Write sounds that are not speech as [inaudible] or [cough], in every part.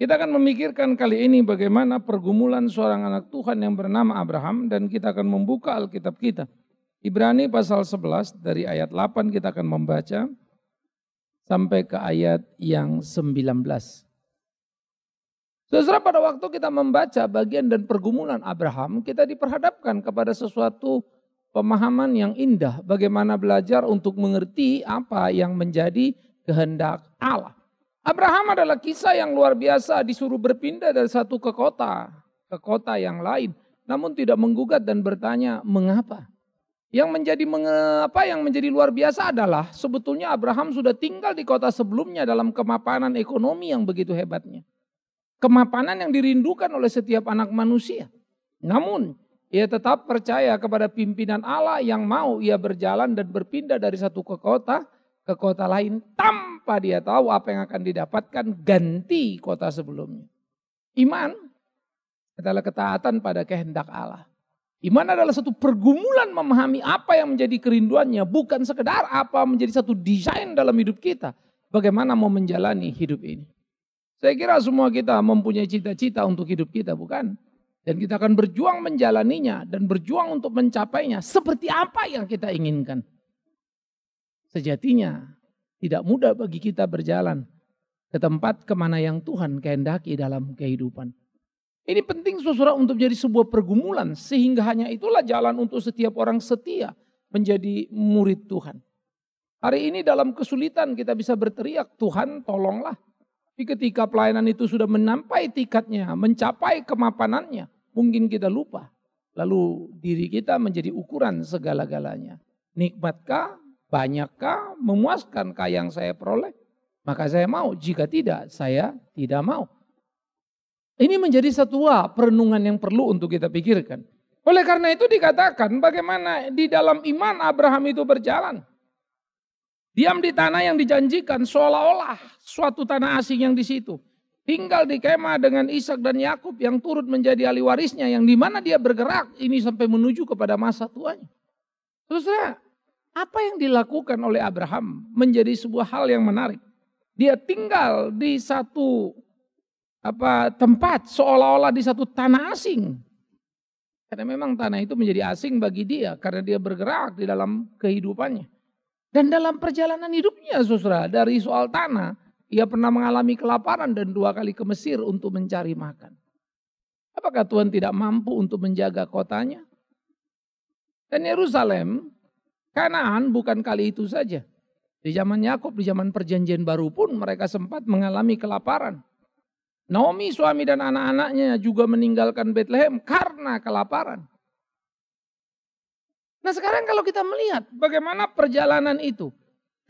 Kita akan memikirkan kali ini bagaimana pergumulan seorang anak Tuhan yang bernama Abraham dan kita akan membuka Alkitab kita. Ibrani pasal 11 dari ayat 8 kita akan membaca sampai ke ayat yang 19. Saudara pada waktu kita membaca bagian dan pergumulan Abraham, kita diperhadapkan kepada sesuatu pemahaman yang indah bagaimana belajar untuk mengerti apa yang menjadi kehendak Allah. Abraham adalah kisah yang luar biasa disuruh berpindah dari satu ke kota, ke kota yang lain. Namun tidak menggugat dan bertanya mengapa. Yang menjadi mengapa yang menjadi luar biasa adalah sebetulnya Abraham sudah tinggal di kota sebelumnya dalam kemapanan ekonomi yang begitu hebatnya. Kemapanan yang dirindukan oleh setiap anak manusia. Namun ia tetap percaya kepada pimpinan Allah yang mau ia berjalan dan berpindah dari satu ke kota ke kota lain tanpa dia tahu apa yang akan didapatkan ganti kota sebelumnya. Iman adalah ketaatan pada kehendak Allah. Iman adalah satu pergumulan memahami apa yang menjadi kerinduannya, bukan sekedar apa menjadi satu desain dalam hidup kita. Bagaimana mau menjalani hidup ini. Saya kira semua kita mempunyai cita-cita untuk hidup kita, bukan? Dan kita akan berjuang menjalaninya dan berjuang untuk mencapainya seperti apa yang kita inginkan. Sejatinya tidak mudah bagi kita berjalan ke tempat kemana yang Tuhan kehendaki dalam kehidupan. Ini penting susurah untuk jadi sebuah pergumulan sehingga hanya itulah jalan untuk setiap orang setia menjadi murid Tuhan. Hari ini dalam kesulitan kita bisa berteriak, Tuhan tolonglah. Tapi ketika pelayanan itu sudah menampai tikatnya, mencapai kemapanannya, mungkin kita lupa. Lalu diri kita menjadi ukuran segala-galanya. Nikmatkah Banyakkah memuaskan yang saya peroleh? Maka saya mau, jika tidak saya tidak mau. Ini menjadi satu perenungan yang perlu untuk kita pikirkan. Oleh karena itu dikatakan bagaimana di dalam iman Abraham itu berjalan. Diam di tanah yang dijanjikan seolah-olah suatu tanah asing yang di situ. Tinggal di kemah dengan Ishak dan Yakub yang turut menjadi ahli warisnya yang di mana dia bergerak ini sampai menuju kepada masa tuanya. Terus apa yang dilakukan oleh Abraham menjadi sebuah hal yang menarik. Dia tinggal di satu apa tempat seolah-olah di satu tanah asing. Karena memang tanah itu menjadi asing bagi dia karena dia bergerak di dalam kehidupannya. Dan dalam perjalanan hidupnya susra dari soal tanah ia pernah mengalami kelaparan dan dua kali ke Mesir untuk mencari makan. Apakah Tuhan tidak mampu untuk menjaga kotanya? Dan Yerusalem Kanaan bukan kali itu saja. Di zaman Yakub, di zaman perjanjian baru pun mereka sempat mengalami kelaparan. Naomi suami dan anak-anaknya juga meninggalkan Bethlehem karena kelaparan. Nah sekarang kalau kita melihat bagaimana perjalanan itu.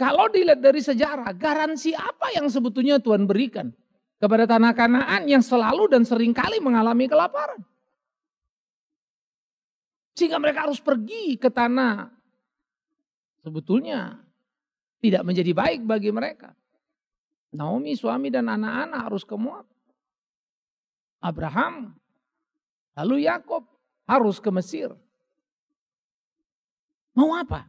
Kalau dilihat dari sejarah, garansi apa yang sebetulnya Tuhan berikan kepada tanah kanaan yang selalu dan seringkali mengalami kelaparan. Sehingga mereka harus pergi ke tanah sebetulnya tidak menjadi baik bagi mereka. Naomi, suami dan anak-anak harus ke Moab. Abraham, lalu Yakob harus ke Mesir. Mau apa?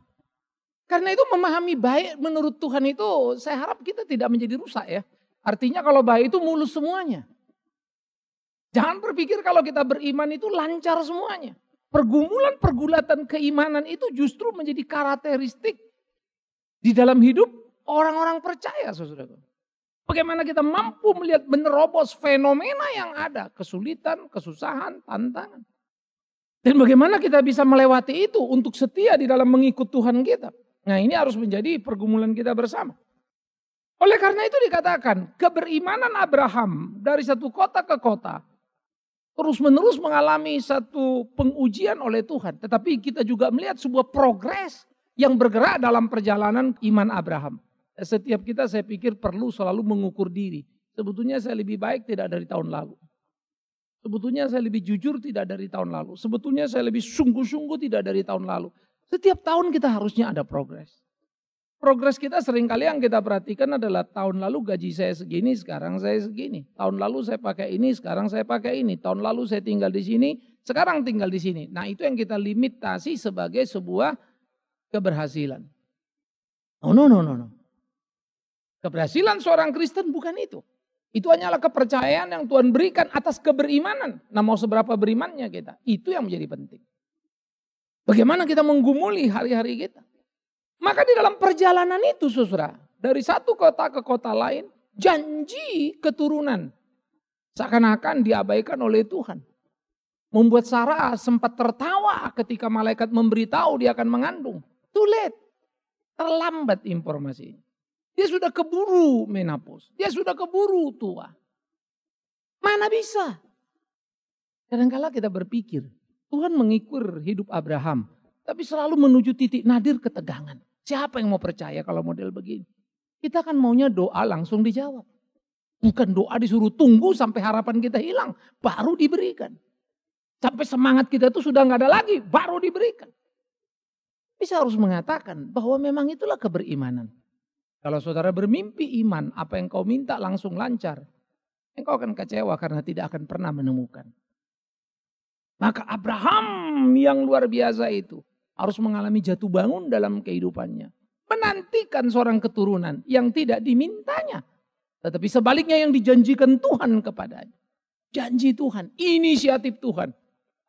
Karena itu memahami baik menurut Tuhan itu saya harap kita tidak menjadi rusak ya. Artinya kalau baik itu mulus semuanya. Jangan berpikir kalau kita beriman itu lancar semuanya pergumulan-pergulatan keimanan itu justru menjadi karakteristik di dalam hidup orang-orang percaya, saudara. Bagaimana kita mampu melihat menerobos fenomena yang ada, kesulitan, kesusahan, tantangan. Dan bagaimana kita bisa melewati itu untuk setia di dalam mengikut Tuhan kita. Nah ini harus menjadi pergumulan kita bersama. Oleh karena itu dikatakan, keberimanan Abraham dari satu kota ke kota terus-menerus mengalami satu pengujian oleh Tuhan. Tetapi kita juga melihat sebuah progres yang bergerak dalam perjalanan iman Abraham. Setiap kita saya pikir perlu selalu mengukur diri. Sebetulnya saya lebih baik tidak dari tahun lalu. Sebetulnya saya lebih jujur tidak dari tahun lalu. Sebetulnya saya lebih sungguh-sungguh tidak dari tahun lalu. Setiap tahun kita harusnya ada progres. Progres kita seringkali yang kita perhatikan adalah tahun lalu gaji saya segini, sekarang saya segini. Tahun lalu saya pakai ini, sekarang saya pakai ini. Tahun lalu saya tinggal di sini, sekarang tinggal di sini. Nah itu yang kita limitasi sebagai sebuah keberhasilan. No, no, no, no, no. Keberhasilan seorang Kristen bukan itu. Itu hanyalah kepercayaan yang Tuhan berikan atas keberimanan. Nah mau seberapa berimannya kita, itu yang menjadi penting. Bagaimana kita menggumuli hari-hari kita. Maka di dalam perjalanan itu susra, dari satu kota ke kota lain, janji keturunan seakan-akan diabaikan oleh Tuhan. Membuat Sarah sempat tertawa ketika malaikat memberitahu dia akan mengandung. Too Terlambat informasinya. Dia sudah keburu menapus. Dia sudah keburu tua. Mana bisa? Kadangkala kala kita berpikir, Tuhan mengikur hidup Abraham. Tapi selalu menuju titik nadir ketegangan. Siapa yang mau percaya kalau model begini? Kita kan maunya doa langsung dijawab. Bukan doa disuruh tunggu sampai harapan kita hilang, baru diberikan. Sampai semangat kita itu sudah nggak ada lagi, baru diberikan. Bisa harus mengatakan bahwa memang itulah keberimanan. Kalau saudara bermimpi iman, apa yang kau minta langsung lancar. Engkau akan kecewa karena tidak akan pernah menemukan. Maka Abraham yang luar biasa itu harus mengalami jatuh bangun dalam kehidupannya. Menantikan seorang keturunan yang tidak dimintanya. Tetapi sebaliknya yang dijanjikan Tuhan kepadanya. Janji Tuhan, inisiatif Tuhan.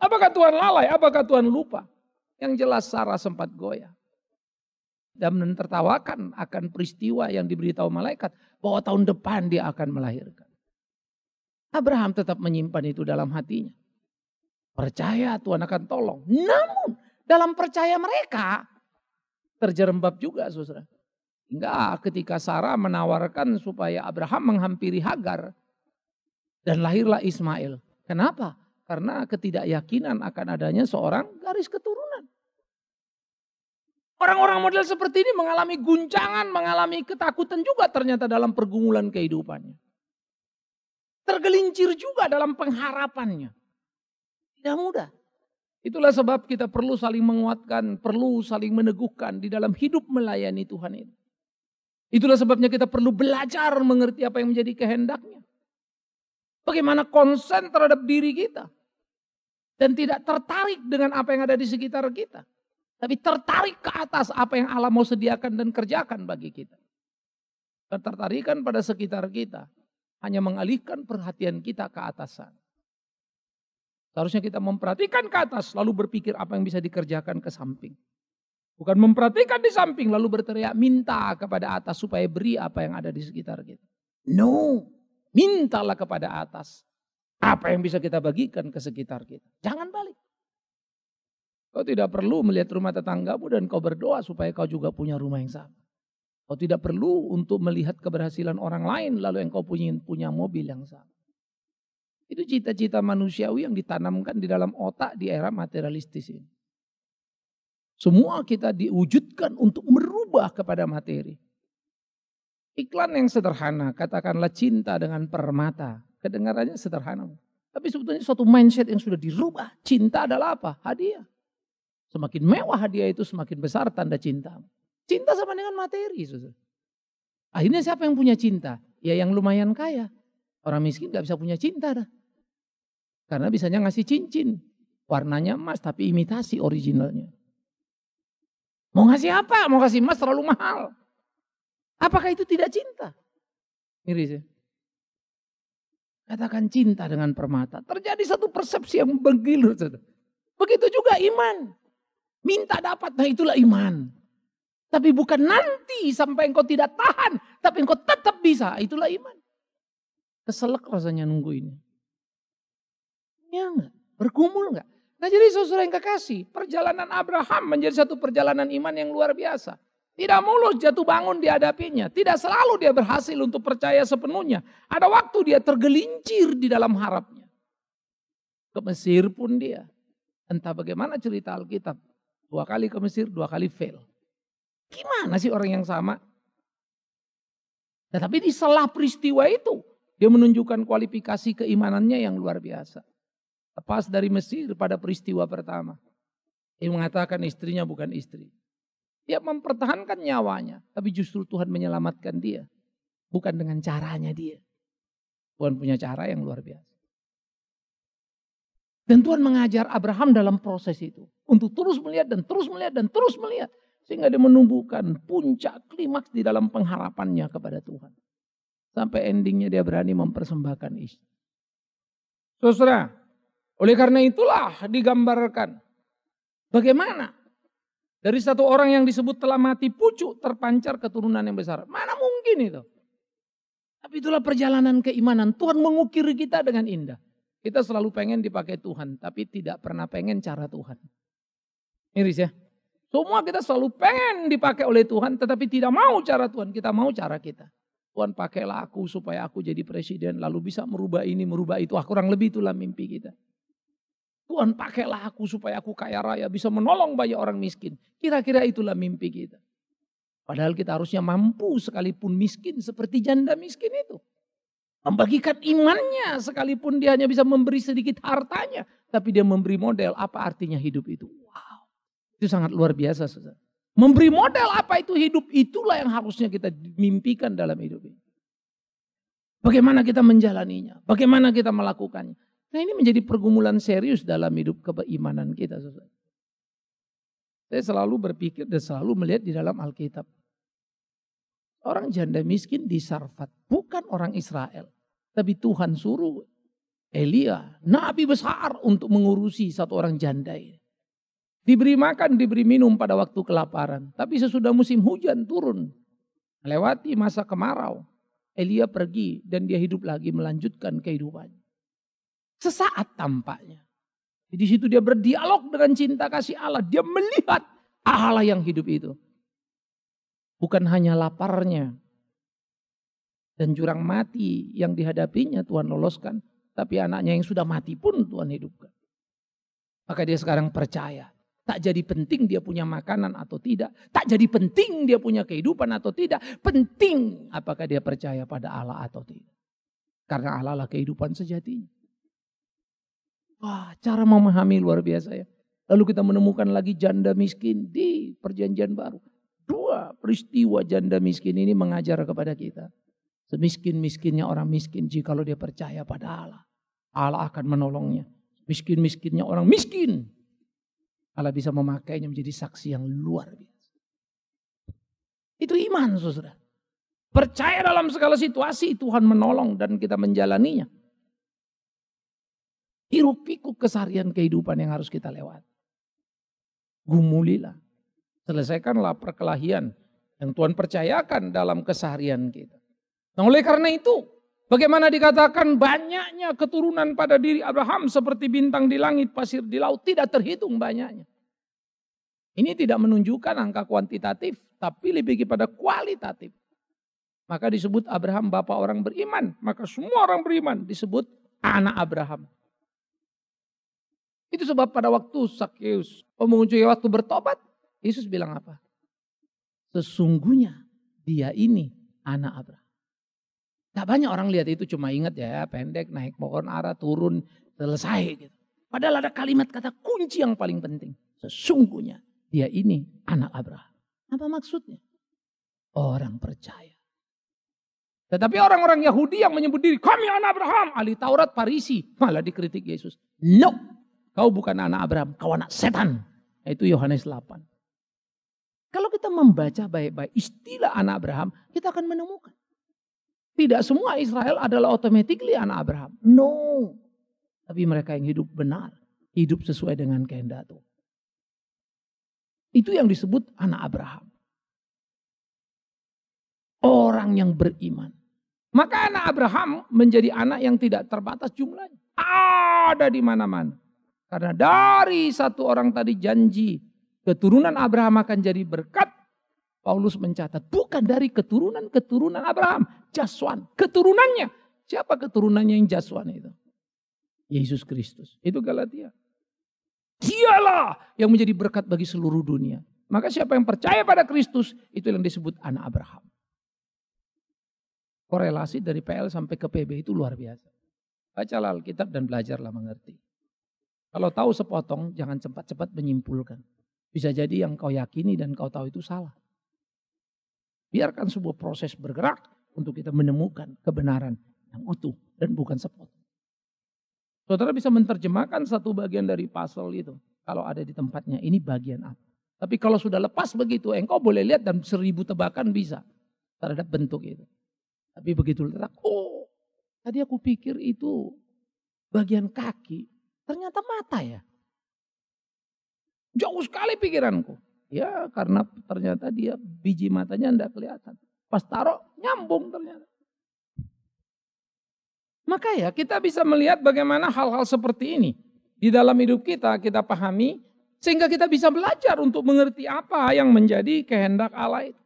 Apakah Tuhan lalai? Apakah Tuhan lupa? Yang jelas Sarah sempat goyah. Dan tertawakan akan peristiwa yang diberitahu malaikat. Bahwa tahun depan dia akan melahirkan. Abraham tetap menyimpan itu dalam hatinya. Percaya Tuhan akan tolong. Namun dalam percaya mereka terjerembab juga saudara. Enggak, ketika Sarah menawarkan supaya Abraham menghampiri Hagar dan lahirlah Ismail. Kenapa? Karena ketidakyakinan akan adanya seorang garis keturunan. Orang-orang model seperti ini mengalami guncangan, mengalami ketakutan juga ternyata dalam pergumulan kehidupannya. Tergelincir juga dalam pengharapannya. Tidak mudah. Itulah sebab kita perlu saling menguatkan, perlu saling meneguhkan di dalam hidup melayani Tuhan itu. Itulah sebabnya kita perlu belajar mengerti apa yang menjadi kehendaknya. Bagaimana konsen terhadap diri kita. Dan tidak tertarik dengan apa yang ada di sekitar kita. Tapi tertarik ke atas apa yang Allah mau sediakan dan kerjakan bagi kita. Tertarikkan pada sekitar kita hanya mengalihkan perhatian kita ke atasan. Seharusnya kita memperhatikan ke atas, lalu berpikir apa yang bisa dikerjakan ke samping. Bukan memperhatikan di samping, lalu berteriak minta kepada atas supaya beri apa yang ada di sekitar kita. No, mintalah kepada atas. Apa yang bisa kita bagikan ke sekitar kita. Jangan balik. Kau tidak perlu melihat rumah tetanggamu dan kau berdoa supaya kau juga punya rumah yang sama. Kau tidak perlu untuk melihat keberhasilan orang lain lalu engkau punya, punya mobil yang sama. Itu cita-cita manusiawi yang ditanamkan di dalam otak di era materialistis ini. Semua kita diwujudkan untuk merubah kepada materi. Iklan yang sederhana, katakanlah cinta dengan permata. Kedengarannya sederhana. Tapi sebetulnya suatu mindset yang sudah dirubah. Cinta adalah apa? Hadiah. Semakin mewah hadiah itu semakin besar tanda cinta. Cinta sama dengan materi. Akhirnya siapa yang punya cinta? Ya yang lumayan kaya. Orang miskin gak bisa punya cinta dah. Karena bisanya ngasih cincin. Warnanya emas tapi imitasi originalnya. Mau ngasih apa? Mau kasih emas terlalu mahal. Apakah itu tidak cinta? Miris ya. Katakan cinta dengan permata. Terjadi satu persepsi yang bergilir. Begitu juga iman. Minta dapat, nah itulah iman. Tapi bukan nanti sampai engkau tidak tahan. Tapi engkau tetap bisa, itulah iman. Keselak rasanya nunggu ini. Ya enggak? Bergumul enggak? Nah jadi saudara yang kekasih, perjalanan Abraham menjadi satu perjalanan iman yang luar biasa. Tidak mulus jatuh bangun dihadapinya. Tidak selalu dia berhasil untuk percaya sepenuhnya. Ada waktu dia tergelincir di dalam harapnya. Ke Mesir pun dia. Entah bagaimana cerita Alkitab. Dua kali ke Mesir, dua kali fail. Gimana sih orang yang sama? Tetapi di selah peristiwa itu, dia menunjukkan kualifikasi keimanannya yang luar biasa lepas dari Mesir pada peristiwa pertama. Dia mengatakan istrinya bukan istri. Dia mempertahankan nyawanya, tapi justru Tuhan menyelamatkan dia. Bukan dengan caranya dia. Tuhan punya cara yang luar biasa. Dan Tuhan mengajar Abraham dalam proses itu. Untuk terus melihat dan terus melihat dan terus melihat. Sehingga dia menumbuhkan puncak klimaks di dalam pengharapannya kepada Tuhan. Sampai endingnya dia berani mempersembahkan istri. Saudara, oleh karena itulah digambarkan bagaimana dari satu orang yang disebut telah mati pucuk terpancar keturunan yang besar. Mana mungkin itu? Tapi itulah perjalanan keimanan. Tuhan mengukir kita dengan indah. Kita selalu pengen dipakai Tuhan, tapi tidak pernah pengen cara Tuhan. Miris ya. Semua kita selalu pengen dipakai oleh Tuhan, tetapi tidak mau cara Tuhan. Kita mau cara kita. Tuhan pakailah aku supaya aku jadi presiden, lalu bisa merubah ini, merubah itu. Ah, kurang lebih itulah mimpi kita. Tuhan pakailah aku supaya aku kaya raya bisa menolong banyak orang miskin. Kira-kira itulah mimpi kita. Padahal kita harusnya mampu sekalipun miskin seperti janda miskin itu. Membagikan imannya sekalipun dia hanya bisa memberi sedikit hartanya. Tapi dia memberi model apa artinya hidup itu. Wow. Itu sangat luar biasa saudara. Memberi model apa itu hidup itulah yang harusnya kita mimpikan dalam hidup ini. Bagaimana kita menjalaninya, bagaimana kita melakukannya. Nah ini menjadi pergumulan serius dalam hidup keimanan kita. Saya selalu berpikir dan selalu melihat di dalam Alkitab. Orang janda miskin di Sarfat. Bukan orang Israel. Tapi Tuhan suruh Elia, nabi besar untuk mengurusi satu orang janda ini. Diberi makan, diberi minum pada waktu kelaparan. Tapi sesudah musim hujan turun. Melewati masa kemarau. Elia pergi dan dia hidup lagi melanjutkan kehidupannya. Sesaat tampaknya. Di situ dia berdialog dengan cinta kasih Allah. Dia melihat Allah yang hidup itu. Bukan hanya laparnya dan jurang mati yang dihadapinya Tuhan loloskan. Tapi anaknya yang sudah mati pun Tuhan hidupkan. Maka dia sekarang percaya. Tak jadi penting dia punya makanan atau tidak. Tak jadi penting dia punya kehidupan atau tidak. Penting apakah dia percaya pada Allah atau tidak. Karena Allah lah kehidupan sejatinya. Wah, cara memahami luar biasa ya. Lalu kita menemukan lagi janda miskin di perjanjian baru. Dua peristiwa janda miskin ini mengajar kepada kita. Semiskin-miskinnya orang miskin jikalau dia percaya pada Allah. Allah akan menolongnya. Miskin-miskinnya orang miskin. Allah bisa memakainya menjadi saksi yang luar biasa. Itu iman saudara. Percaya dalam segala situasi Tuhan menolong dan kita menjalaninya hirup pikuk keseharian kehidupan yang harus kita lewat. Gumulilah. Selesaikanlah perkelahian yang Tuhan percayakan dalam keseharian kita. Nah oleh karena itu, bagaimana dikatakan banyaknya keturunan pada diri Abraham seperti bintang di langit, pasir di laut, tidak terhitung banyaknya. Ini tidak menunjukkan angka kuantitatif, tapi lebih kepada kualitatif. Maka disebut Abraham bapak orang beriman, maka semua orang beriman disebut anak Abraham. Itu sebab pada waktu Sakeus mengunjungi waktu bertobat, Yesus bilang apa? Sesungguhnya dia ini anak Abraham. Tak banyak orang lihat itu cuma ingat ya pendek naik pohon arah turun selesai gitu. Padahal ada kalimat kata kunci yang paling penting. Sesungguhnya dia ini anak Abraham. Apa maksudnya? Orang percaya. Tetapi orang-orang Yahudi yang menyebut diri kami anak Abraham, ahli Taurat, Parisi, malah dikritik Yesus. No, Kau bukan anak Abraham, kau anak setan. Itu Yohanes 8. Kalau kita membaca baik-baik istilah anak Abraham, kita akan menemukan. Tidak semua Israel adalah automatically anak Abraham. No. Tapi mereka yang hidup benar. Hidup sesuai dengan kehendak Tuhan. Itu yang disebut anak Abraham. Orang yang beriman. Maka anak Abraham menjadi anak yang tidak terbatas jumlahnya. Ada di mana-mana. Karena dari satu orang tadi janji keturunan Abraham akan jadi berkat. Paulus mencatat bukan dari keturunan-keturunan Abraham. Jaswan, keturunannya. Siapa keturunannya yang jaswan itu? Yesus Kristus. Itu Galatia. Dialah yang menjadi berkat bagi seluruh dunia. Maka siapa yang percaya pada Kristus itu yang disebut anak Abraham. Korelasi dari PL sampai ke PB itu luar biasa. Bacalah Alkitab dan belajarlah mengerti. Kalau tahu sepotong, jangan cepat-cepat menyimpulkan. Bisa jadi yang kau yakini dan kau tahu itu salah. Biarkan sebuah proses bergerak untuk kita menemukan kebenaran yang utuh dan bukan sepotong. Saudara bisa menerjemahkan satu bagian dari pasal itu. Kalau ada di tempatnya, ini bagian apa. Tapi kalau sudah lepas begitu, eh, engkau boleh lihat dan seribu tebakan bisa terhadap bentuk itu. Tapi begitu letak, oh tadi aku pikir itu bagian kaki. Ternyata mata ya. Jauh sekali pikiranku. Ya karena ternyata dia biji matanya tidak kelihatan. Pas taruh nyambung ternyata. Maka ya kita bisa melihat bagaimana hal-hal seperti ini. Di dalam hidup kita kita pahami sehingga kita bisa belajar untuk mengerti apa yang menjadi kehendak Allah itu.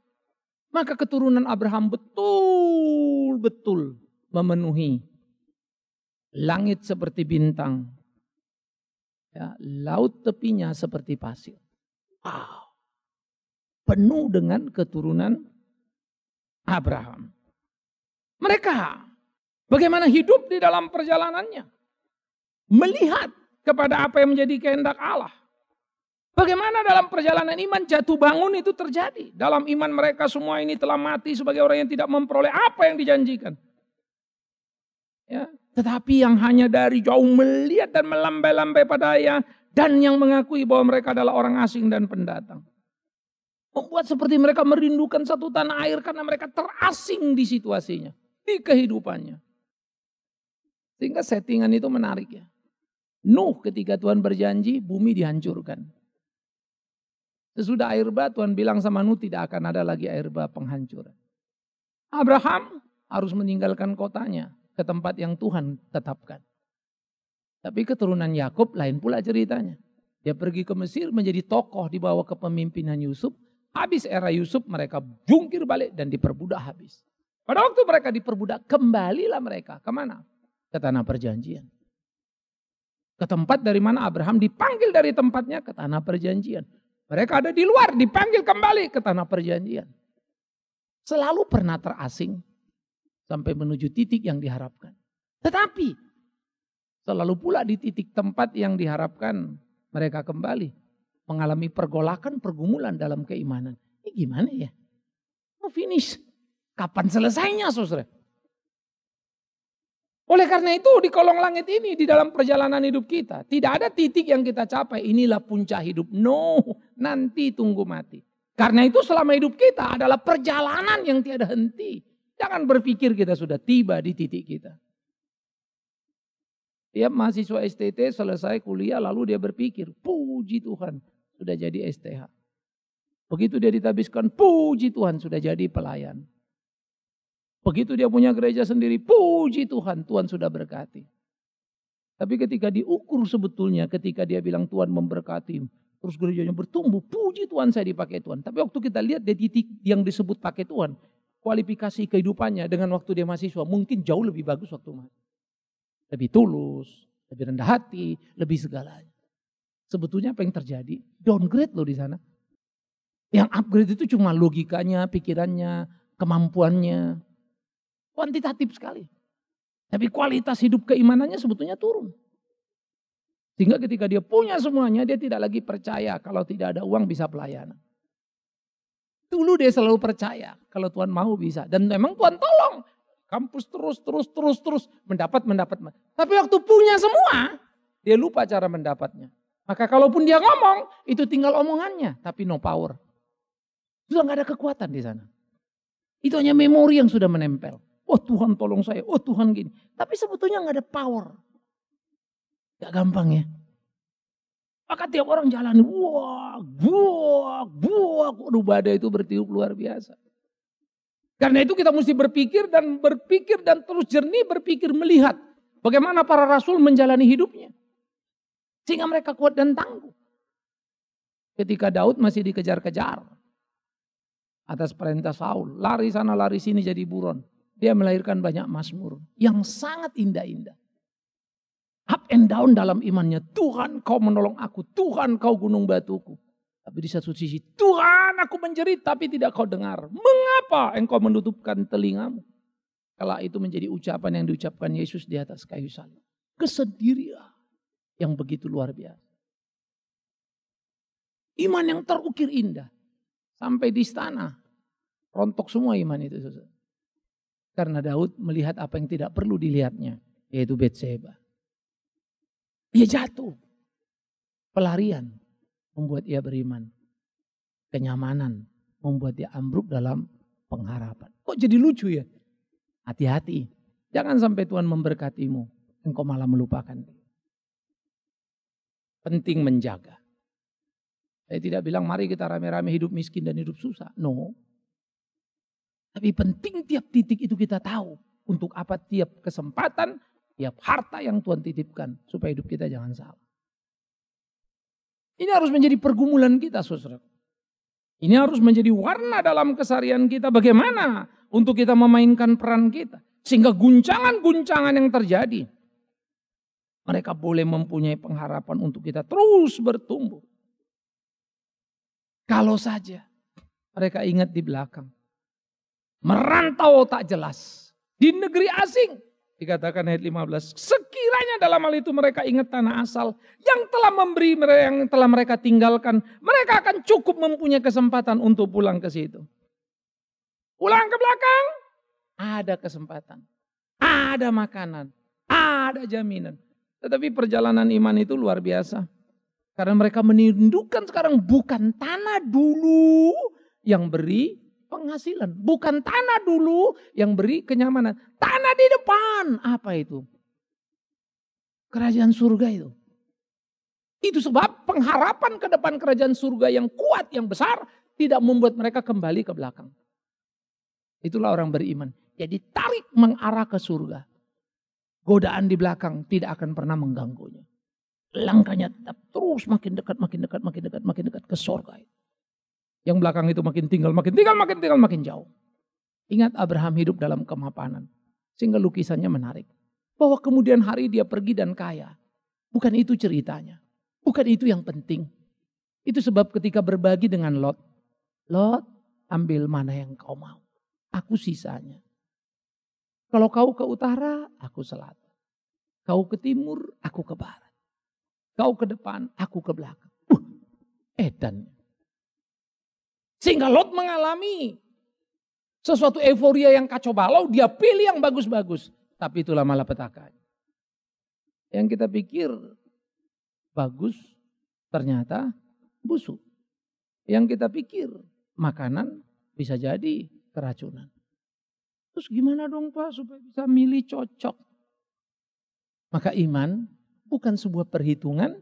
Maka keturunan Abraham betul-betul memenuhi langit seperti bintang, Ya, laut tepinya seperti pasir. Wow. Penuh dengan keturunan Abraham. Mereka bagaimana hidup di dalam perjalanannya. Melihat kepada apa yang menjadi kehendak Allah. Bagaimana dalam perjalanan iman jatuh bangun itu terjadi. Dalam iman mereka semua ini telah mati sebagai orang yang tidak memperoleh apa yang dijanjikan. Ya, tetapi yang hanya dari jauh melihat dan melambai-lambai pada ayah dan yang mengakui bahwa mereka adalah orang asing dan pendatang. Membuat seperti mereka merindukan satu tanah air karena mereka terasing di situasinya, di kehidupannya. Sehingga settingan itu menarik ya. Nuh ketika Tuhan berjanji bumi dihancurkan. Sesudah air bah Tuhan bilang sama Nuh tidak akan ada lagi air bah penghancuran. Abraham harus meninggalkan kotanya ke tempat yang Tuhan tetapkan. Tapi keturunan Yakub lain pula ceritanya. Dia pergi ke Mesir menjadi tokoh di bawah kepemimpinan Yusuf. Habis era Yusuf mereka jungkir balik dan diperbudak habis. Pada waktu mereka diperbudak kembalilah mereka kemana? Ke tanah perjanjian. Ke tempat dari mana Abraham dipanggil dari tempatnya ke tanah perjanjian. Mereka ada di luar dipanggil kembali ke tanah perjanjian. Selalu pernah terasing sampai menuju titik yang diharapkan. Tetapi selalu pula di titik tempat yang diharapkan mereka kembali mengalami pergolakan, pergumulan dalam keimanan. Ini gimana ya? Mau finish? Kapan selesainya, saudara? Oleh karena itu di kolong langit ini di dalam perjalanan hidup kita tidak ada titik yang kita capai inilah puncak hidup. No, nanti tunggu mati. Karena itu selama hidup kita adalah perjalanan yang tiada henti. Jangan berpikir kita sudah tiba di titik kita. Tiap mahasiswa STT selesai kuliah lalu dia berpikir, puji Tuhan sudah jadi STH. Begitu dia ditabiskan, puji Tuhan sudah jadi pelayan. Begitu dia punya gereja sendiri, puji Tuhan, Tuhan sudah berkati. Tapi ketika diukur sebetulnya, ketika dia bilang Tuhan memberkati, terus gerejanya bertumbuh, puji Tuhan saya dipakai Tuhan. Tapi waktu kita lihat di titik yang disebut pakai Tuhan, kualifikasi kehidupannya dengan waktu dia mahasiswa mungkin jauh lebih bagus waktu mahasiswa. Lebih tulus, lebih rendah hati, lebih segala. Sebetulnya apa yang terjadi? Downgrade loh di sana. Yang upgrade itu cuma logikanya, pikirannya, kemampuannya. Kuantitatif sekali. Tapi kualitas hidup keimanannya sebetulnya turun. Sehingga ketika dia punya semuanya, dia tidak lagi percaya kalau tidak ada uang bisa pelayanan. Dulu dia selalu percaya kalau Tuhan mau bisa. Dan memang Tuhan tolong. Kampus terus, terus, terus, terus. Mendapat, mendapat. Tapi waktu punya semua, dia lupa cara mendapatnya. Maka kalaupun dia ngomong, itu tinggal omongannya. Tapi no power. Sudah nggak ada kekuatan di sana. Itu hanya memori yang sudah menempel. Oh Tuhan tolong saya, oh Tuhan gini. Tapi sebetulnya nggak ada power. Gak gampang ya. Maka tiap orang jalan, wah, buak, buak. Waduh badai itu bertiup luar biasa. Karena itu kita mesti berpikir dan berpikir dan terus jernih berpikir melihat. Bagaimana para rasul menjalani hidupnya. Sehingga mereka kuat dan tangguh. Ketika Daud masih dikejar-kejar. Atas perintah Saul. Lari sana lari sini jadi buron. Dia melahirkan banyak masmur. Yang sangat indah-indah and down dalam imannya. Tuhan kau menolong aku. Tuhan kau gunung batuku. Tapi di satu sisi, Tuhan aku menjerit tapi tidak kau dengar. Mengapa engkau menutupkan telingamu? Kala itu menjadi ucapan yang diucapkan Yesus di atas kayu salib. Kesendirian yang begitu luar biasa. Iman yang terukir indah. Sampai di istana. Rontok semua iman itu. Karena Daud melihat apa yang tidak perlu dilihatnya. Yaitu Betseba. Ia jatuh. Pelarian membuat ia beriman. Kenyamanan membuat dia ambruk dalam pengharapan. Kok jadi lucu ya? Hati-hati. Jangan sampai Tuhan memberkatimu. Engkau malah melupakan. Penting menjaga. Saya tidak bilang mari kita rame-rame hidup miskin dan hidup susah. No. Tapi penting tiap titik itu kita tahu. Untuk apa tiap kesempatan tiap harta yang Tuhan titipkan supaya hidup kita jangan salah. Ini harus menjadi pergumulan kita, saudara. Ini harus menjadi warna dalam kesarian kita bagaimana untuk kita memainkan peran kita. Sehingga guncangan-guncangan yang terjadi. Mereka boleh mempunyai pengharapan untuk kita terus bertumbuh. Kalau saja mereka ingat di belakang. Merantau tak jelas. Di negeri asing. Dikatakan ayat 15, sekiranya dalam hal itu mereka ingat tanah asal yang telah memberi mereka yang telah mereka tinggalkan, mereka akan cukup mempunyai kesempatan untuk pulang ke situ. Pulang ke belakang, ada kesempatan, ada makanan, ada jaminan. Tetapi perjalanan iman itu luar biasa. Karena mereka menindukan sekarang bukan tanah dulu yang beri penghasilan. Bukan tanah dulu yang beri kenyamanan. Tanah di depan. Apa itu? Kerajaan surga itu. Itu sebab pengharapan ke depan kerajaan surga yang kuat, yang besar. Tidak membuat mereka kembali ke belakang. Itulah orang beriman. Jadi tarik mengarah ke surga. Godaan di belakang tidak akan pernah mengganggunya. Langkahnya tetap terus makin dekat, makin dekat, makin dekat, makin dekat ke surga itu. Yang belakang itu makin tinggal, makin tinggal, makin tinggal, makin jauh. Ingat Abraham hidup dalam kemapanan. Sehingga lukisannya menarik. Bahwa kemudian hari dia pergi dan kaya. Bukan itu ceritanya. Bukan itu yang penting. Itu sebab ketika berbagi dengan Lot. Lot ambil mana yang kau mau. Aku sisanya. Kalau kau ke utara, aku selatan. Kau ke timur, aku ke barat. Kau ke depan, aku ke belakang. Uh, dan sehingga Lot mengalami sesuatu euforia yang kacau balau, dia pilih yang bagus-bagus. Tapi itulah malapetaka. Yang kita pikir bagus ternyata busuk. Yang kita pikir makanan bisa jadi keracunan. Terus gimana dong Pak supaya bisa milih cocok? Maka iman bukan sebuah perhitungan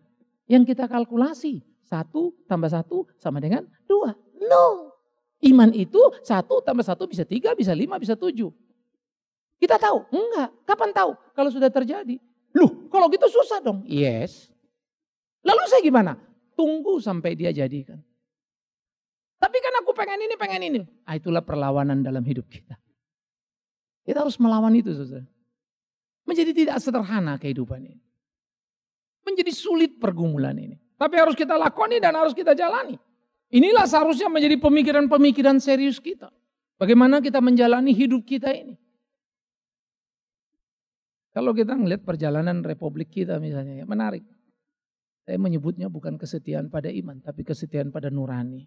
yang kita kalkulasi. Satu tambah satu sama dengan dua. No. Iman itu satu tambah satu bisa tiga, bisa lima, bisa tujuh. Kita tahu? Enggak. Kapan tahu? Kalau sudah terjadi. Loh, kalau gitu susah dong. Yes. Lalu saya gimana? Tunggu sampai dia jadikan. Tapi kan aku pengen ini, pengen ini. Nah, itulah perlawanan dalam hidup kita. Kita harus melawan itu, saudara. Menjadi tidak sederhana kehidupan ini. Menjadi sulit pergumulan ini. Tapi harus kita lakoni dan harus kita jalani. Inilah seharusnya menjadi pemikiran-pemikiran serius kita. Bagaimana kita menjalani hidup kita ini. Kalau kita melihat perjalanan republik kita misalnya, ya menarik. Saya menyebutnya bukan kesetiaan pada iman, tapi kesetiaan pada nurani.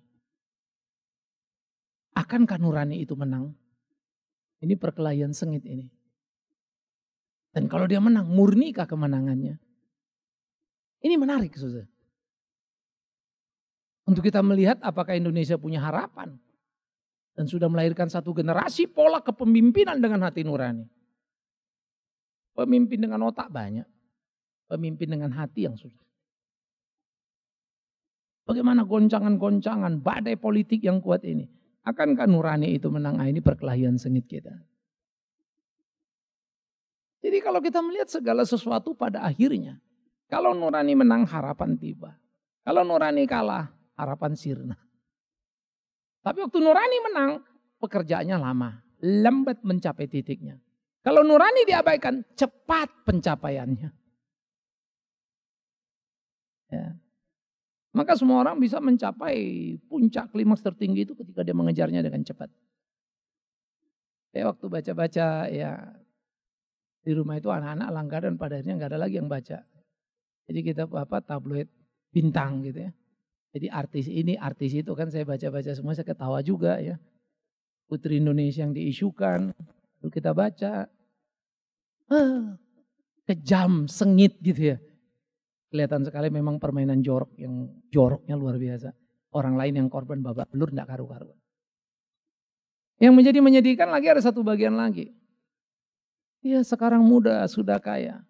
Akankah nurani itu menang? Ini perkelahian sengit ini. Dan kalau dia menang, murnikah kemenangannya? Ini menarik, saudara. Untuk kita melihat apakah Indonesia punya harapan. Dan sudah melahirkan satu generasi pola kepemimpinan dengan hati nurani. Pemimpin dengan otak banyak. Pemimpin dengan hati yang susah. Bagaimana goncangan-goncangan, badai politik yang kuat ini. Akankah nurani itu menang? Ah, ini perkelahian sengit kita. Jadi kalau kita melihat segala sesuatu pada akhirnya. Kalau nurani menang harapan tiba. Kalau nurani kalah harapan sirna. Tapi waktu nurani menang, pekerjaannya lama, lambat mencapai titiknya. Kalau nurani diabaikan, cepat pencapaiannya. Ya. Maka semua orang bisa mencapai puncak klimaks tertinggi itu ketika dia mengejarnya dengan cepat. Saya waktu baca-baca ya di rumah itu anak-anak langgaran pada akhirnya nggak ada lagi yang baca. Jadi kita apa tabloid bintang gitu ya. Jadi artis ini, artis itu kan saya baca-baca semua saya ketawa juga ya. Putri Indonesia yang diisukan, lalu kita baca, ah, kejam, sengit gitu ya. Kelihatan sekali memang permainan jorok yang joroknya luar biasa. Orang lain yang korban babak belur tidak karu-karuan. Yang menjadi menyedihkan lagi ada satu bagian lagi. Dia sekarang muda, sudah kaya.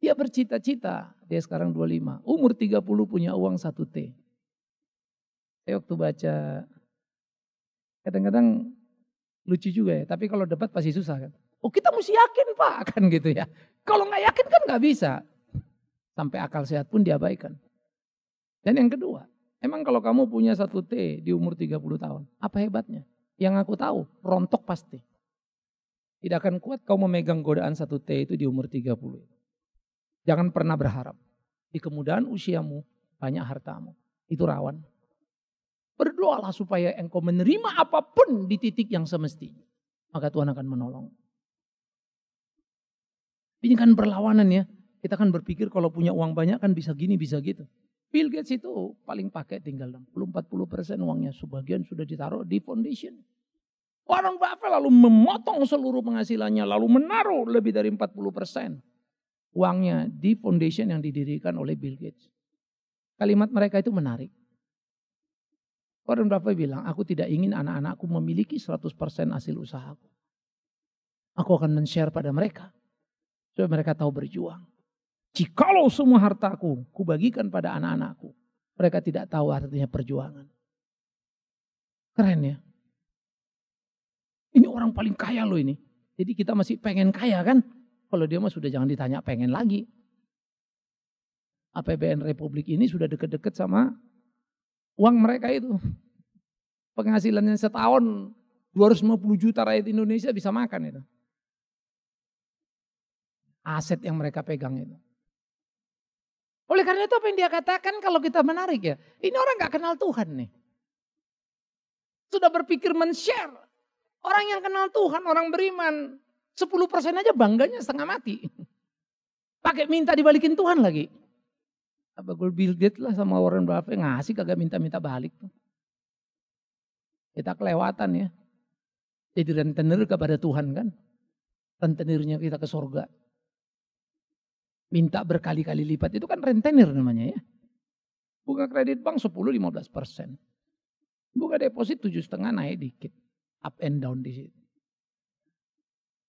Dia bercita-cita, dia sekarang 25, umur 30 punya uang 1 T ayo waktu baca kadang-kadang lucu juga ya. Tapi kalau debat pasti susah kan. Oh kita mesti yakin pak [laughs] kan gitu ya. Kalau nggak yakin kan nggak bisa. Sampai akal sehat pun diabaikan. Dan yang kedua, emang kalau kamu punya satu T di umur 30 tahun, apa hebatnya? Yang aku tahu, rontok pasti. Tidak akan kuat kau memegang godaan satu T itu di umur 30. Jangan pernah berharap. Di kemudahan usiamu, banyak hartamu. Itu rawan. Berdoalah supaya engkau menerima apapun di titik yang semestinya. Maka Tuhan akan menolong. Ini kan perlawanan ya. Kita kan berpikir kalau punya uang banyak kan bisa gini, bisa gitu. Bill Gates itu paling pakai tinggal 60-40 persen uangnya. Sebagian sudah ditaruh di foundation. Orang Buffett lalu memotong seluruh penghasilannya. Lalu menaruh lebih dari 40 persen uangnya di foundation yang didirikan oleh Bill Gates. Kalimat mereka itu menarik. Warren berapa bilang, aku tidak ingin anak-anakku memiliki 100% hasil usahaku. Aku akan men-share pada mereka. Supaya mereka tahu berjuang. Jikalau semua hartaku kubagikan pada anak-anakku. Mereka tidak tahu artinya perjuangan. Keren ya. Ini orang paling kaya loh ini. Jadi kita masih pengen kaya kan. Kalau dia mah sudah jangan ditanya pengen lagi. APBN Republik ini sudah deket-deket sama uang mereka itu. Penghasilannya setahun 250 juta rakyat Indonesia bisa makan itu. Aset yang mereka pegang itu. Oleh karena itu apa yang dia katakan kalau kita menarik ya. Ini orang gak kenal Tuhan nih. Sudah berpikir men-share. Orang yang kenal Tuhan, orang beriman. 10% aja bangganya setengah mati. Pakai minta dibalikin Tuhan lagi. Apa gue Bill Gates lah sama Warren Buffett ngasih kagak minta-minta balik tuh. Kita ya kelewatan ya. Jadi rentenir kepada Tuhan kan. Rentenirnya kita ke sorga. Minta berkali-kali lipat itu kan rentenir namanya ya. bunga kredit bank 10-15 persen. Buka deposit tujuh setengah naik dikit. Up and down di situ.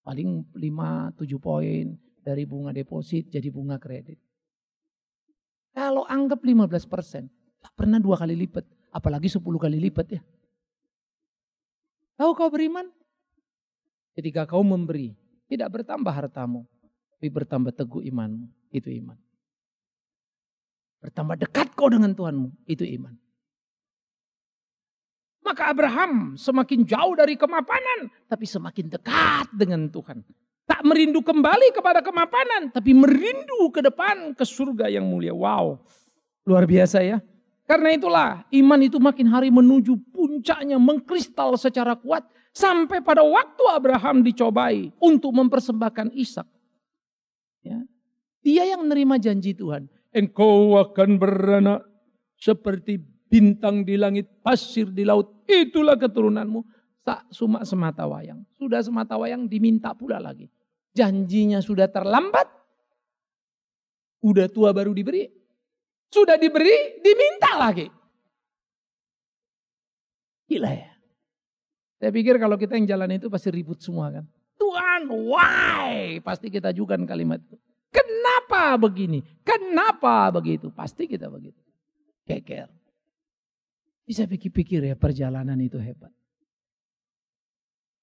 Paling 5-7 poin dari bunga deposit jadi bunga kredit. Kalau anggap 15 persen, tak pernah dua kali lipat. Apalagi sepuluh kali lipat ya. Tahu kau beriman? Ketika kau memberi, tidak bertambah hartamu, tapi bertambah teguh imanmu. Itu iman. Bertambah dekat kau dengan Tuhanmu, itu iman. Maka Abraham semakin jauh dari kemapanan, tapi semakin dekat dengan Tuhan. Tak merindu kembali kepada kemapanan, tapi merindu ke depan ke surga yang mulia. Wow, luar biasa ya. Karena itulah iman itu makin hari menuju puncaknya mengkristal secara kuat sampai pada waktu Abraham dicobai untuk mempersembahkan Ishak. Ya. Dia yang menerima janji Tuhan. Engkau akan beranak seperti bintang di langit, pasir di laut. Itulah keturunanmu. Tak cuma semata wayang. Sudah semata wayang diminta pula lagi. Janjinya sudah terlambat. Udah tua baru diberi. Sudah diberi, diminta lagi. Gila ya. Saya pikir kalau kita yang jalan itu pasti ribut semua kan. Tuhan, why? Pasti kita juga kalimat itu. Kenapa begini? Kenapa begitu? Pasti kita begitu. Keker. Bisa pikir-pikir ya perjalanan itu hebat.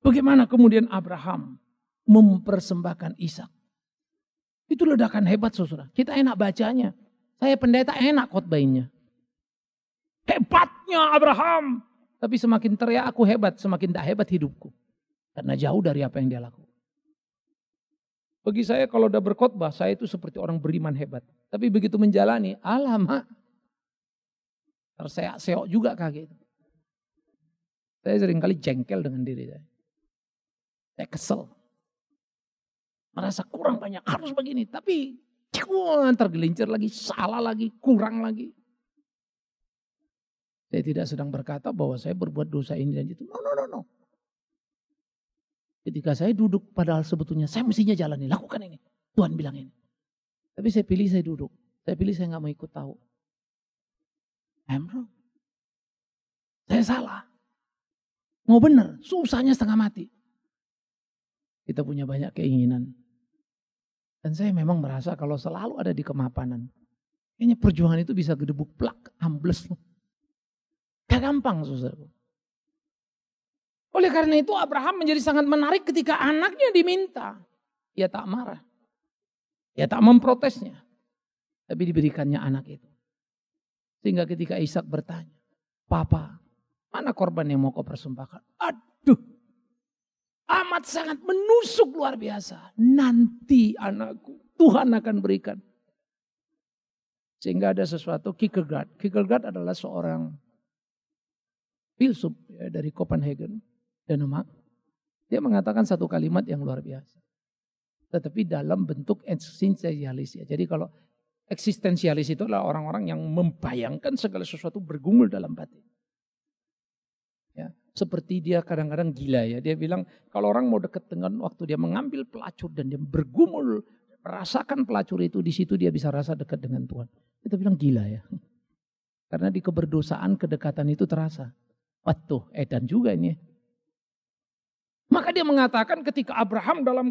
Bagaimana kemudian Abraham mempersembahkan Ishak. Itu ledakan hebat saudara. Kita enak bacanya. Saya pendeta enak khotbahnya. Hebatnya Abraham. Tapi semakin teriak aku hebat, semakin tak hebat hidupku. Karena jauh dari apa yang dia lakukan. Bagi saya kalau udah berkhotbah, saya itu seperti orang beriman hebat. Tapi begitu menjalani, alamak. Terseok-seok juga kaget. Saya Saya seringkali jengkel dengan diri saya. Saya kesel merasa kurang banyak, harus begini. Tapi cuman tergelincir lagi, salah lagi, kurang lagi. Saya tidak sedang berkata bahwa saya berbuat dosa ini dan itu. No, no, no, no. Ketika saya duduk padahal sebetulnya saya mestinya jalan lakukan ini. Tuhan bilang ini. Tapi saya pilih saya duduk. Saya pilih saya nggak mau ikut tahu. I'm wrong. Saya salah. Mau benar, susahnya setengah mati. Kita punya banyak keinginan. Dan saya memang merasa kalau selalu ada di kemapanan, kayaknya perjuangan itu bisa gedebuk plak, ambles. Gak gampang, saudaraku. Oleh karena itu Abraham menjadi sangat menarik ketika anaknya diminta. Ia tak marah. Ia tak memprotesnya. Tapi diberikannya anak itu. Sehingga ketika Ishak bertanya, Papa, mana korban yang mau kau persembahkan? Aduh, Amat sangat menusuk luar biasa. Nanti anakku Tuhan akan berikan. Sehingga ada sesuatu Kierkegaard. Kierkegaard adalah seorang filsuf ya, dari Copenhagen, Denmark. Dia mengatakan satu kalimat yang luar biasa. Tetapi dalam bentuk eksistensialis. Ya. Jadi kalau eksistensialis itu adalah orang-orang yang membayangkan segala sesuatu bergumul dalam batin seperti dia kadang-kadang gila ya. Dia bilang kalau orang mau dekat dengan waktu dia mengambil pelacur dan dia bergumul rasakan pelacur itu di situ dia bisa rasa dekat dengan Tuhan. Kita bilang gila ya. [laughs] Karena di keberdosaan kedekatan itu terasa. Waduh, edan juga ini. Ya. Maka dia mengatakan ketika Abraham dalam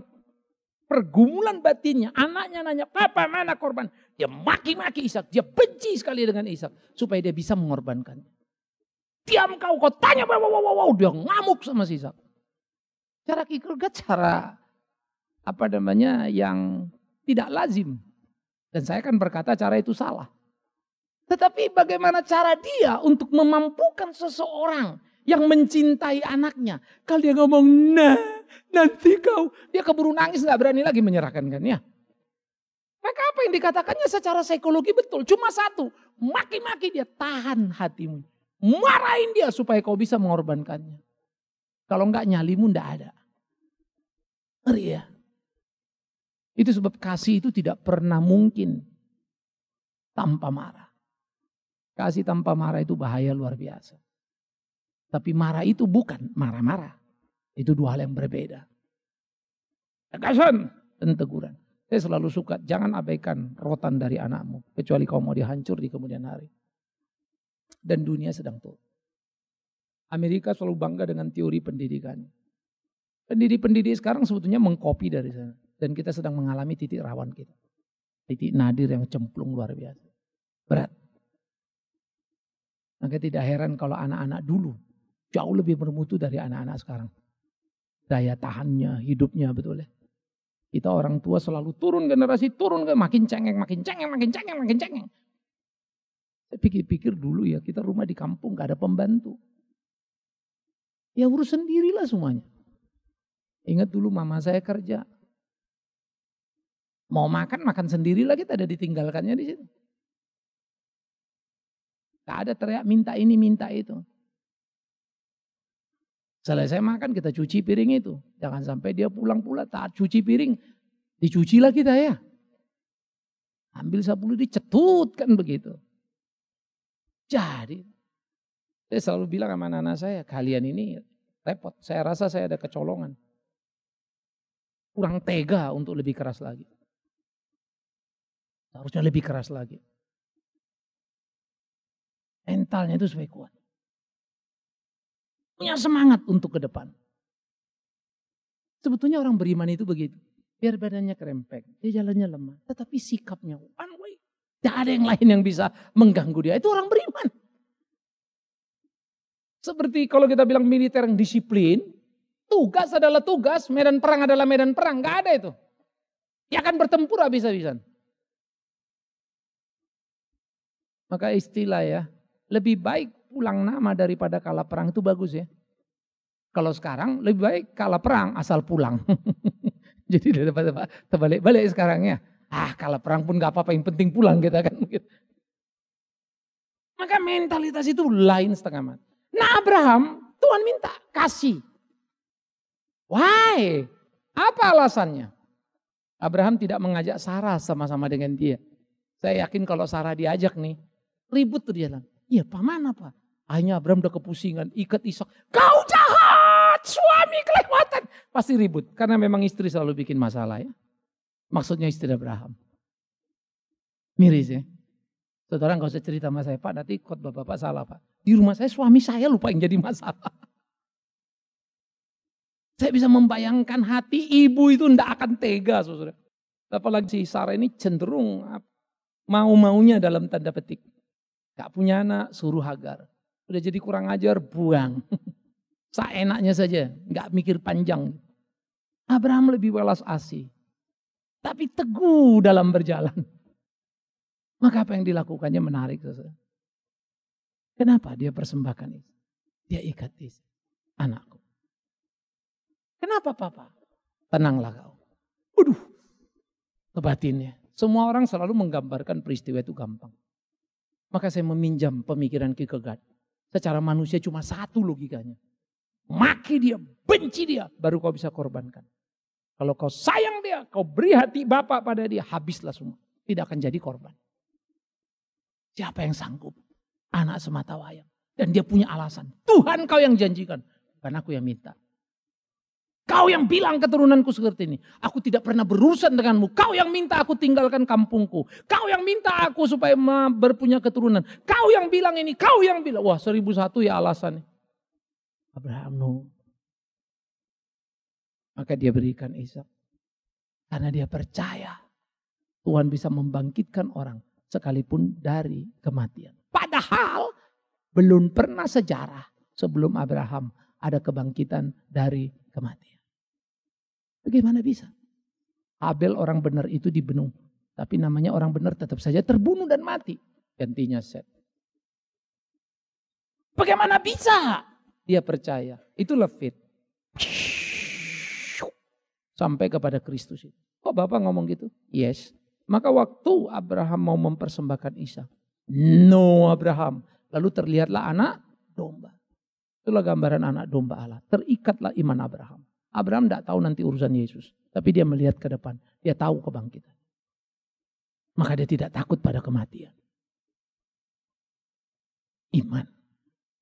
pergumulan batinnya, anaknya nanya, "Papa, mana korban?" Dia maki-maki Ishak, dia benci sekali dengan Ishak supaya dia bisa mengorbankannya diam kau, kau tanya, wow, wow, wow, dia ngamuk sama si Ishak. Cara gak cara apa namanya yang tidak lazim. Dan saya kan berkata cara itu salah. Tetapi bagaimana cara dia untuk memampukan seseorang yang mencintai anaknya. Kalau dia ngomong, nah nanti kau. Dia keburu nangis nggak berani lagi menyerahkan kan ya. Maka apa yang dikatakannya secara psikologi betul. Cuma satu, maki-maki dia tahan hatimu. Marahin dia supaya kau bisa mengorbankannya. Kalau enggak nyalimu enggak ada. Ngeri ya. Itu sebab kasih itu tidak pernah mungkin tanpa marah. Kasih tanpa marah itu bahaya luar biasa. Tapi marah itu bukan marah-marah. Itu dua hal yang berbeda. Tegasan dan teguran. Saya selalu suka, jangan abaikan rotan dari anakmu. Kecuali kau mau dihancur di kemudian hari. Dan dunia sedang turun. Amerika selalu bangga dengan teori pendidikan. Pendidik-pendidik sekarang sebetulnya mengkopi dari sana. Dan kita sedang mengalami titik rawan kita. Titik nadir yang cemplung luar biasa. Berat. Maka tidak heran kalau anak-anak dulu jauh lebih bermutu dari anak-anak sekarang. Daya tahannya, hidupnya betul ya. Kita orang tua selalu turun generasi, turun ke makin cengeng, makin cengeng, makin cengeng, makin cengeng. Saya pikir-pikir dulu ya, kita rumah di kampung gak ada pembantu. Ya urus sendirilah semuanya. Ingat dulu mama saya kerja. Mau makan, makan sendirilah kita ada ditinggalkannya di situ. Gak ada teriak minta ini, minta itu. Selesai makan kita cuci piring itu. Jangan sampai dia pulang pula tak cuci piring. dicuci Dicucilah kita ya. Ambil sapu dicetutkan begitu. Jadi, saya selalu bilang sama anak-anak saya, kalian ini repot. Saya rasa saya ada kecolongan. Kurang tega untuk lebih keras lagi. Harusnya lebih keras lagi. Mentalnya itu supaya kuat. Punya semangat untuk ke depan. Sebetulnya orang beriman itu begitu. Biar badannya kerempek, dia jalannya lemah. Tetapi sikapnya, anu, tidak ada yang lain yang bisa mengganggu dia. Itu orang beriman. Seperti kalau kita bilang militer yang disiplin, tugas adalah tugas, medan perang adalah medan perang. Gak ada itu. Dia akan bertempur habis-habisan. Maka istilah ya, lebih baik pulang nama daripada kalah perang itu bagus ya. Kalau sekarang lebih baik kalah perang asal pulang. [laughs] Jadi terbalik-balik sekarang ya. Ah kalau perang pun gak apa-apa yang penting pulang kita kan. Maka mentalitas itu lain setengah mati. Nah Abraham Tuhan minta kasih. Why? Apa alasannya? Abraham tidak mengajak Sarah sama-sama dengan dia. Saya yakin kalau Sarah diajak nih, ribut tuh dia. Iya paman apa? Akhirnya Abraham udah kepusingan, ikat isok. Kau jahat, suami kelewatan. Pasti ribut, karena memang istri selalu bikin masalah ya. Maksudnya istri Abraham. Miris hmm. ya. Saudara nggak usah cerita sama saya, Pak nanti khotbah Bapak salah Pak. Di rumah saya suami saya lupa yang jadi masalah. [laughs] Saya bisa membayangkan hati ibu itu ndak akan tega saudara. Apalagi si Sarah ini cenderung ah, mau-maunya dalam tanda petik. Gak punya anak, suruh hagar. Udah jadi kurang ajar, buang. [laughs] Seenaknya saja, gak mikir panjang. Abraham lebih welas asih. Tapi teguh dalam berjalan. Maka apa yang dilakukannya menarik. Kenapa dia persembahkan itu? Dia ikat itu. Anakku. Kenapa papa? Tenanglah kau. Waduh. Kebatinnya. Semua orang selalu menggambarkan peristiwa itu gampang. Maka saya meminjam pemikiran Kierkegaard. Secara manusia cuma satu logikanya. Maki dia, benci dia, baru kau bisa korbankan. Kalau kau sayang dia, kau beri hati Bapak pada dia, habislah semua. Tidak akan jadi korban. Siapa yang sanggup? Anak semata wayang. Dan dia punya alasan. Tuhan kau yang janjikan. Bukan aku yang minta. Kau yang bilang keturunanku seperti ini. Aku tidak pernah berurusan denganmu. Kau yang minta aku tinggalkan kampungku. Kau yang minta aku supaya berpunya keturunan. Kau yang bilang ini, kau yang bilang. Wah seribu satu ya alasannya. Abraham, no. Maka dia berikan Ishak. Karena dia percaya Tuhan bisa membangkitkan orang sekalipun dari kematian. Padahal belum pernah sejarah sebelum Abraham ada kebangkitan dari kematian. Bagaimana bisa? Abel orang benar itu dibunuh. Tapi namanya orang benar tetap saja terbunuh dan mati. Gantinya Set. Bagaimana bisa? Dia percaya. Itulah fit sampai kepada Kristus itu. Kok Bapak ngomong gitu? Yes. Maka waktu Abraham mau mempersembahkan Isa No Abraham. Lalu terlihatlah anak domba. Itulah gambaran anak domba Allah. Terikatlah iman Abraham. Abraham tidak tahu nanti urusan Yesus. Tapi dia melihat ke depan. Dia tahu kebangkitan. Maka dia tidak takut pada kematian. Iman.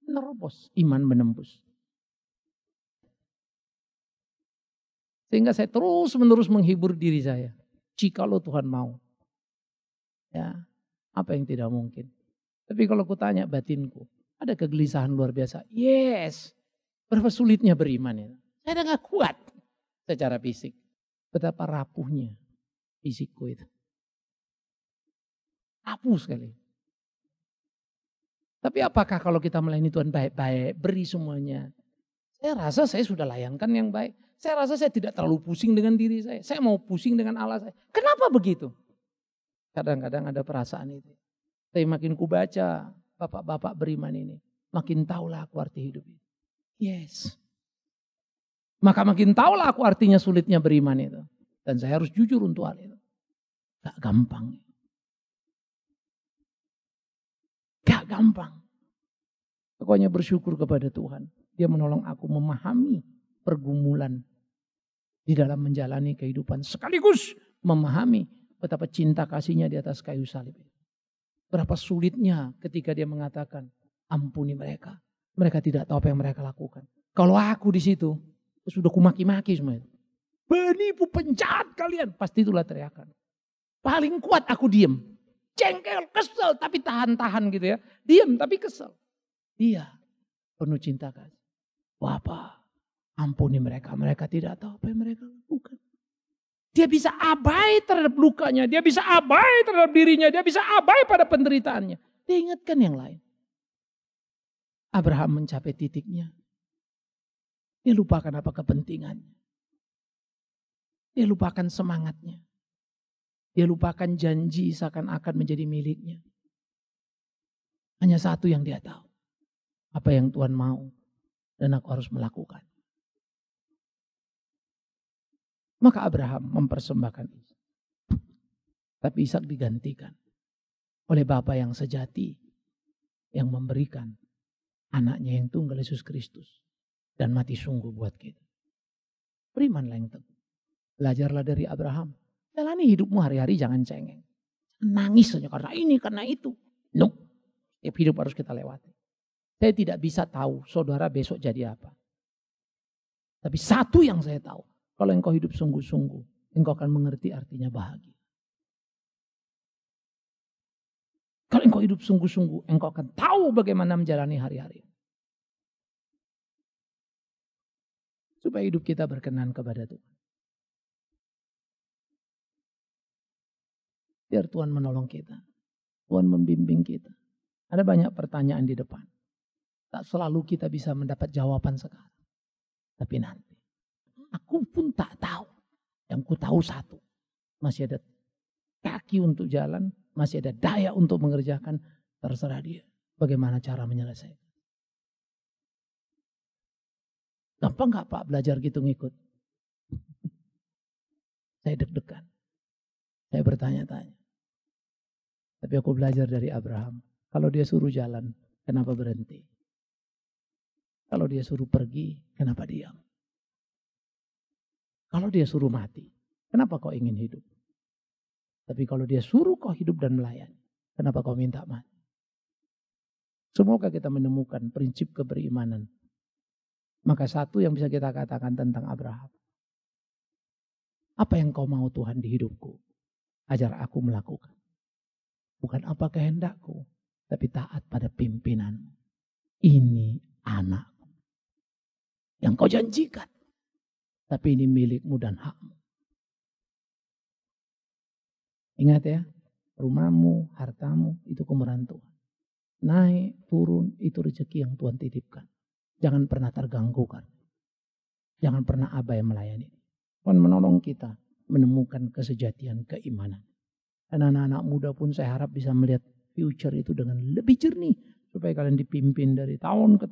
menerobos Iman menembus. Sehingga saya terus menerus menghibur diri saya. Jikalau Tuhan mau. Ya, apa yang tidak mungkin. Tapi kalau aku tanya batinku, ada kegelisahan luar biasa. Yes, berapa sulitnya beriman ya. Saya nggak kuat secara fisik. Betapa rapuhnya fisikku itu. Rapuh sekali. Tapi apakah kalau kita melayani Tuhan baik-baik, beri semuanya. Saya rasa saya sudah layangkan yang baik. Saya rasa saya tidak terlalu pusing dengan diri saya. Saya mau pusing dengan Allah saya. Kenapa begitu? Kadang-kadang ada perasaan itu. Tapi makin ku baca bapak-bapak beriman ini. Makin tahulah aku arti hidup ini. Yes. Maka makin tahulah aku artinya sulitnya beriman itu. Dan saya harus jujur untuk hal itu. Gak gampang. Gak gampang. Pokoknya bersyukur kepada Tuhan. Dia menolong aku memahami pergumulan di dalam menjalani kehidupan sekaligus memahami betapa cinta kasihnya di atas kayu salib. Berapa sulitnya ketika dia mengatakan ampuni mereka. Mereka tidak tahu apa yang mereka lakukan. Kalau aku di situ sudah kumaki-maki semua itu. Penipu penjahat kalian. Pasti itulah teriakan. Paling kuat aku diem. cengkel kesel tapi tahan-tahan gitu ya. Diem tapi kesel. Dia penuh cinta kasih. Bapak Ampuni mereka, mereka tidak tahu apa yang mereka lakukan. Dia bisa abai terhadap lukanya, dia bisa abai terhadap dirinya, dia bisa abai pada penderitaannya. Dia ingatkan yang lain. Abraham mencapai titiknya. Dia lupakan apa kepentingannya. Dia lupakan semangatnya. Dia lupakan janji seakan-akan menjadi miliknya. Hanya satu yang dia tahu. Apa yang Tuhan mau. Dan aku harus melakukan. Maka Abraham mempersembahkan Ishak. Tapi Ishak digantikan oleh Bapa yang sejati yang memberikan anaknya yang tunggal Yesus Kristus dan mati sungguh buat kita. Berimanlah yang teguh. Belajarlah dari Abraham. Jalani hidupmu hari-hari jangan cengeng. Nangis saja karena ini, karena itu. No. Setiap hidup harus kita lewati. Saya tidak bisa tahu saudara besok jadi apa. Tapi satu yang saya tahu. Kalau engkau hidup sungguh-sungguh, engkau akan mengerti artinya bahagia. Kalau engkau hidup sungguh-sungguh, engkau akan tahu bagaimana menjalani hari-hari. Supaya hidup kita berkenan kepada Tuhan. Biar Tuhan menolong kita. Tuhan membimbing kita. Ada banyak pertanyaan di depan. Tak selalu kita bisa mendapat jawaban sekarang. Tapi nanti. Aku pun tak tahu. Yang ku tahu satu. Masih ada kaki untuk jalan, masih ada daya untuk mengerjakan, terserah dia. Bagaimana cara menyelesaikan. Gampang gak Pak belajar gitu ngikut? [laughs] Saya deg-degan. Saya bertanya-tanya. Tapi aku belajar dari Abraham. Kalau dia suruh jalan, kenapa berhenti? Kalau dia suruh pergi, kenapa diam? Kalau dia suruh mati, kenapa kau ingin hidup? Tapi kalau dia suruh kau hidup dan melayani, kenapa kau minta mati? Semoga kita menemukan prinsip keberimanan. Maka satu yang bisa kita katakan tentang Abraham. Apa yang kau mau Tuhan di hidupku? Ajar aku melakukan. Bukan apa kehendakku, tapi taat pada pimpinan. Ini anakku. Yang kau janjikan. Tapi ini milikmu dan hakmu. Ingat ya, rumahmu, hartamu, itu kemurahan Tuhan. Naik, turun, itu rezeki yang Tuhan titipkan. Jangan pernah terganggukan. Jangan pernah abai melayani. Tuhan menolong kita menemukan kesejatian keimanan. Dan anak-anak muda pun saya harap bisa melihat future itu dengan lebih jernih. Supaya kalian dipimpin dari tahun ke tahun.